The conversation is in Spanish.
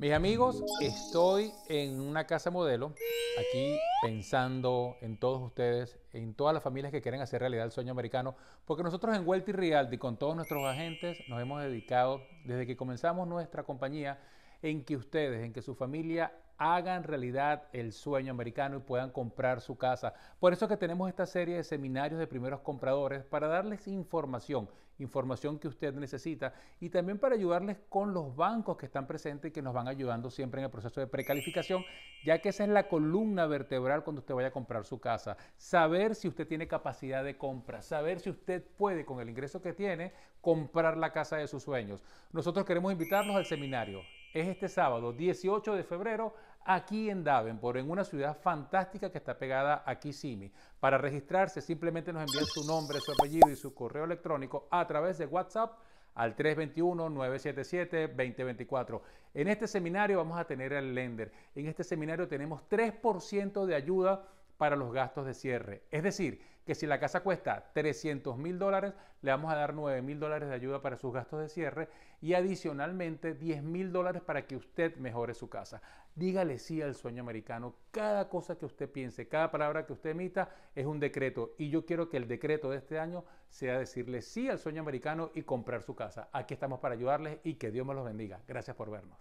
Mis amigos, estoy en una casa modelo, aquí pensando en todos ustedes, en todas las familias que quieren hacer realidad el sueño americano, porque nosotros en Wealthy Realty, con todos nuestros agentes, nos hemos dedicado, desde que comenzamos nuestra compañía, en que ustedes, en que su familia hagan realidad el sueño americano y puedan comprar su casa. Por eso que tenemos esta serie de seminarios de primeros compradores para darles información, información que usted necesita y también para ayudarles con los bancos que están presentes y que nos van ayudando siempre en el proceso de precalificación, ya que esa es la columna vertebral cuando usted vaya a comprar su casa. Saber si usted tiene capacidad de compra, saber si usted puede con el ingreso que tiene comprar la casa de sus sueños. Nosotros queremos invitarlos al seminario es este sábado 18 de febrero aquí en Davenport, en una ciudad fantástica que está pegada a Kissimmee. Para registrarse simplemente nos envían su nombre, su apellido y su correo electrónico a través de WhatsApp al 321-977-2024. En este seminario vamos a tener al lender. En este seminario tenemos 3% de ayuda para los gastos de cierre. Es decir, que si la casa cuesta 300 mil dólares, le vamos a dar 9 mil dólares de ayuda para sus gastos de cierre y adicionalmente 10 mil dólares para que usted mejore su casa. Dígale sí al sueño americano. Cada cosa que usted piense, cada palabra que usted emita es un decreto y yo quiero que el decreto de este año sea decirle sí al sueño americano y comprar su casa. Aquí estamos para ayudarles y que Dios me los bendiga. Gracias por vernos.